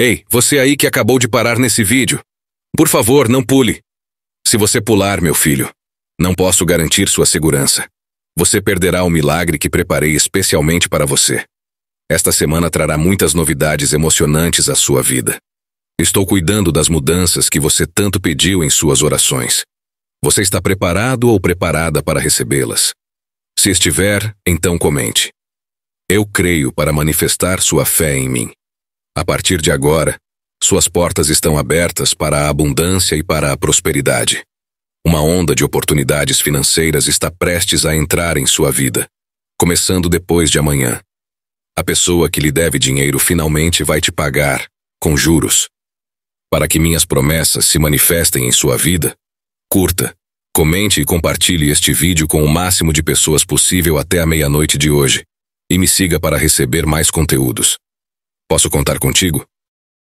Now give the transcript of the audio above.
Ei, você aí que acabou de parar nesse vídeo. Por favor, não pule. Se você pular, meu filho, não posso garantir sua segurança. Você perderá o milagre que preparei especialmente para você. Esta semana trará muitas novidades emocionantes à sua vida. Estou cuidando das mudanças que você tanto pediu em suas orações. Você está preparado ou preparada para recebê-las? Se estiver, então comente. Eu creio para manifestar sua fé em mim. A partir de agora, suas portas estão abertas para a abundância e para a prosperidade. Uma onda de oportunidades financeiras está prestes a entrar em sua vida, começando depois de amanhã. A pessoa que lhe deve dinheiro finalmente vai te pagar, com juros. Para que minhas promessas se manifestem em sua vida, curta, comente e compartilhe este vídeo com o máximo de pessoas possível até a meia-noite de hoje, e me siga para receber mais conteúdos. Posso contar contigo?